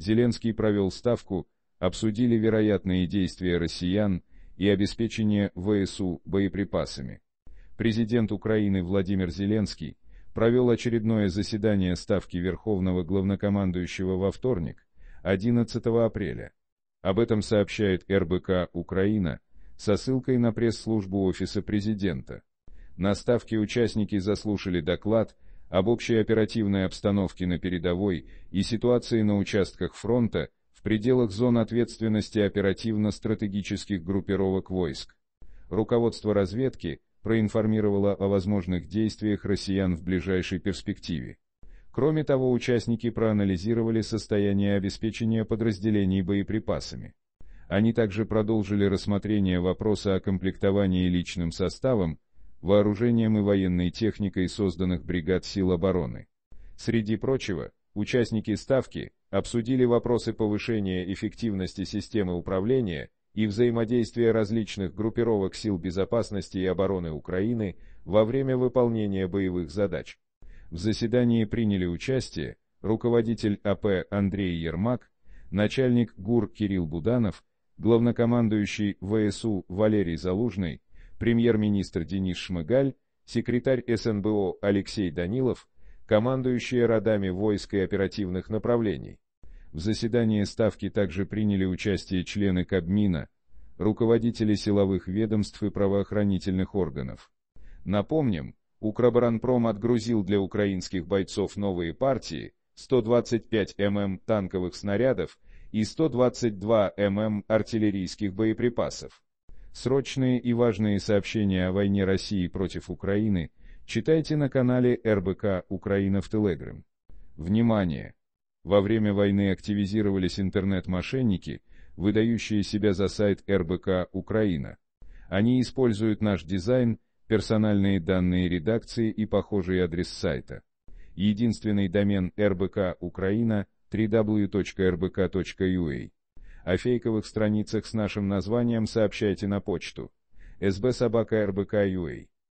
Зеленский провел ставку, обсудили вероятные действия россиян и обеспечение ВСУ боеприпасами. Президент Украины Владимир Зеленский провел очередное заседание Ставки Верховного Главнокомандующего во вторник, 11 апреля. Об этом сообщает РБК «Украина» со ссылкой на пресс-службу Офиса Президента. На Ставке участники заслушали доклад об общей оперативной обстановке на передовой и ситуации на участках фронта в пределах зон ответственности оперативно-стратегических группировок войск. Руководство разведки проинформировало о возможных действиях россиян в ближайшей перспективе. Кроме того, участники проанализировали состояние обеспечения подразделений боеприпасами. Они также продолжили рассмотрение вопроса о комплектовании личным составом вооружением и военной техникой созданных бригад сил обороны. Среди прочего, участники Ставки обсудили вопросы повышения эффективности системы управления и взаимодействия различных группировок сил безопасности и обороны Украины во время выполнения боевых задач. В заседании приняли участие руководитель АП Андрей Ермак, начальник ГУР Кирилл Буданов, главнокомандующий ВСУ Валерий Залужный, премьер-министр Денис Шмыгаль, секретарь СНБО Алексей Данилов, командующие родами войск и оперативных направлений. В заседании Ставки также приняли участие члены Кабмина, руководители силовых ведомств и правоохранительных органов. Напомним, Укроборонпром отгрузил для украинских бойцов новые партии 125 мм танковых снарядов и 122 мм артиллерийских боеприпасов. Срочные и важные сообщения о войне России против Украины читайте на канале РБК «Украина в Телеграм». Внимание! Во время войны активизировались интернет-мошенники, выдающие себя за сайт РБК «Украина». Они используют наш дизайн, персональные данные редакции и похожий адрес сайта. Единственный домен РБК «Украина» www.rbk.ua о фейковых страницах с нашим названием сообщайте на почту sbsobaka.rbk.ua